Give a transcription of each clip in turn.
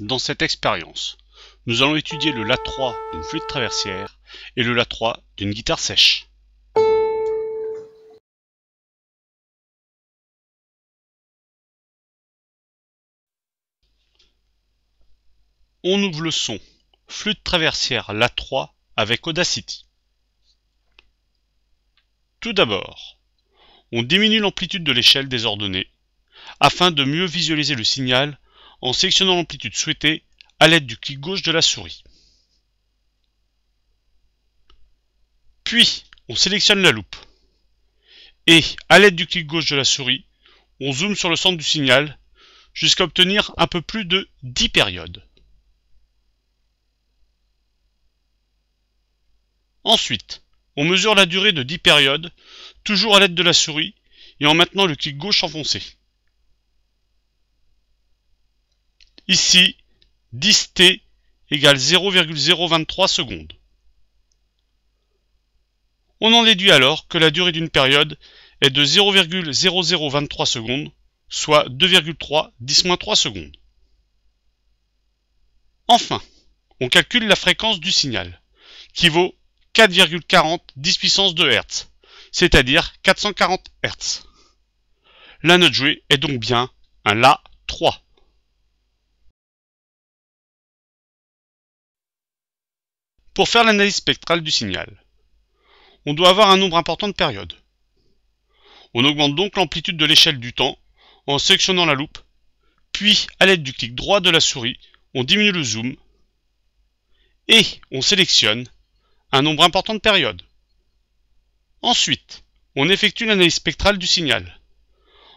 Dans cette expérience, nous allons étudier le La3 d'une flûte traversière et le La3 d'une guitare sèche. On ouvre le son flûte traversière La3 avec Audacity. Tout d'abord, on diminue l'amplitude de l'échelle des ordonnées afin de mieux visualiser le signal en sélectionnant l'amplitude souhaitée à l'aide du clic gauche de la souris. Puis, on sélectionne la loupe. Et, à l'aide du clic gauche de la souris, on zoome sur le centre du signal jusqu'à obtenir un peu plus de 10 périodes. Ensuite, on mesure la durée de 10 périodes, toujours à l'aide de la souris et en maintenant le clic gauche enfoncé. Ici, 10t égale 0,023 secondes. On en déduit alors que la durée d'une période est de 0,0023 secondes, soit 2,3 10 3 secondes. Enfin, on calcule la fréquence du signal, qui vaut 4,40 10 puissance 2 Hz, c'est-à-dire 440 Hz. La note jouée est donc bien un La Pour faire l'analyse spectrale du signal, on doit avoir un nombre important de périodes. On augmente donc l'amplitude de l'échelle du temps en sélectionnant la loupe, puis à l'aide du clic droit de la souris, on diminue le zoom et on sélectionne un nombre important de périodes. Ensuite, on effectue l'analyse spectrale du signal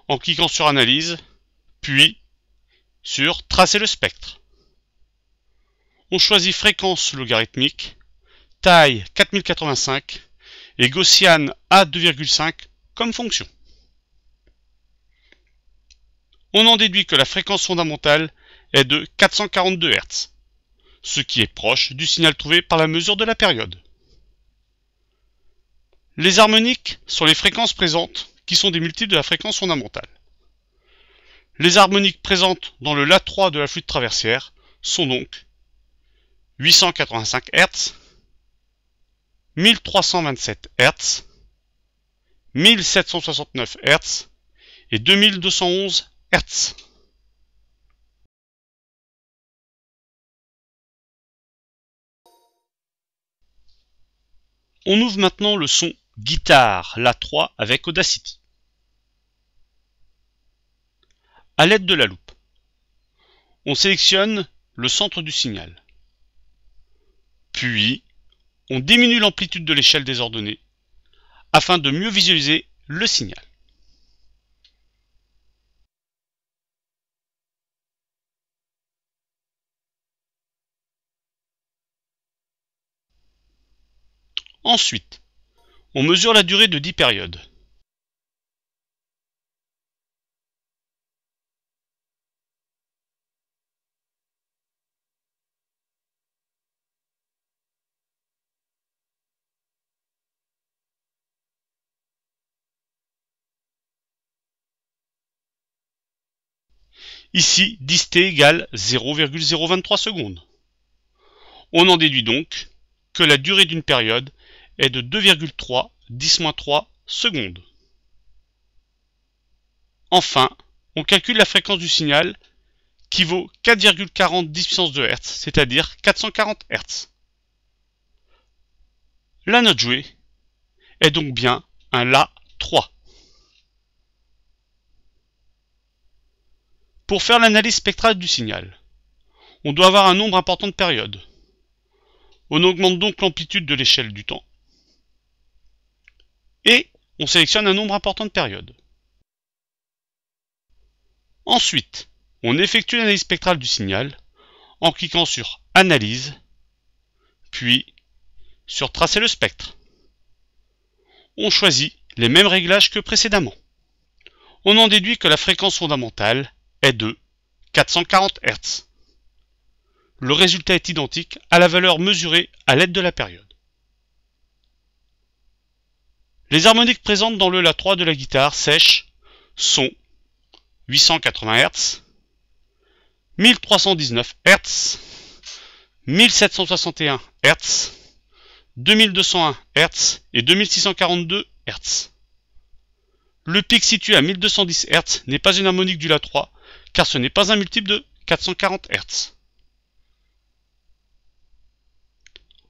en cliquant sur Analyse, puis sur Tracer le spectre. On choisit fréquence logarithmique, taille 4085 et gaussian a 2,5 comme fonction. On en déduit que la fréquence fondamentale est de 442 Hz, ce qui est proche du signal trouvé par la mesure de la période. Les harmoniques sont les fréquences présentes qui sont des multiples de la fréquence fondamentale. Les harmoniques présentes dans le LA3 de la flûte traversière sont donc 885 Hz, 1327 Hz, 1769 Hz et 2211 Hz. On ouvre maintenant le son guitare, la 3 avec Audacity. À l'aide de la loupe, on sélectionne le centre du signal. Puis, on diminue l'amplitude de l'échelle des ordonnées afin de mieux visualiser le signal. Ensuite, on mesure la durée de 10 périodes. Ici, 10t égale 0,023 secondes. On en déduit donc que la durée d'une période est de 2,3 10-3 secondes. Enfin, on calcule la fréquence du signal qui vaut 4,40 10 puissance 2 Hz, c'est-à-dire 440 Hz. La note jouée est donc bien un La Pour faire l'analyse spectrale du signal, on doit avoir un nombre important de périodes. On augmente donc l'amplitude de l'échelle du temps. Et on sélectionne un nombre important de périodes. Ensuite, on effectue l'analyse spectrale du signal en cliquant sur Analyse, puis sur Tracer le spectre. On choisit les mêmes réglages que précédemment. On en déduit que la fréquence fondamentale est de 440 Hz. Le résultat est identique à la valeur mesurée à l'aide de la période. Les harmoniques présentes dans le La 3 de la guitare sèche sont 880 Hz, 1319 Hz, 1761 Hz, 2201 Hz et 2642 Hz. Le pic situé à 1210 Hz n'est pas une harmonique du La 3, car ce n'est pas un multiple de 440 Hz.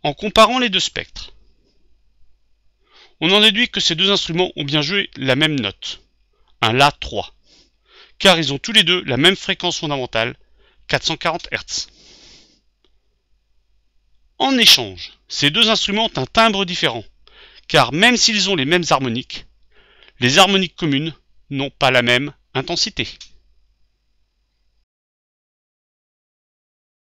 En comparant les deux spectres, on en déduit que ces deux instruments ont bien joué la même note, un La 3, car ils ont tous les deux la même fréquence fondamentale, 440 Hz. En échange, ces deux instruments ont un timbre différent, car même s'ils ont les mêmes harmoniques, les harmoniques communes n'ont pas la même intensité.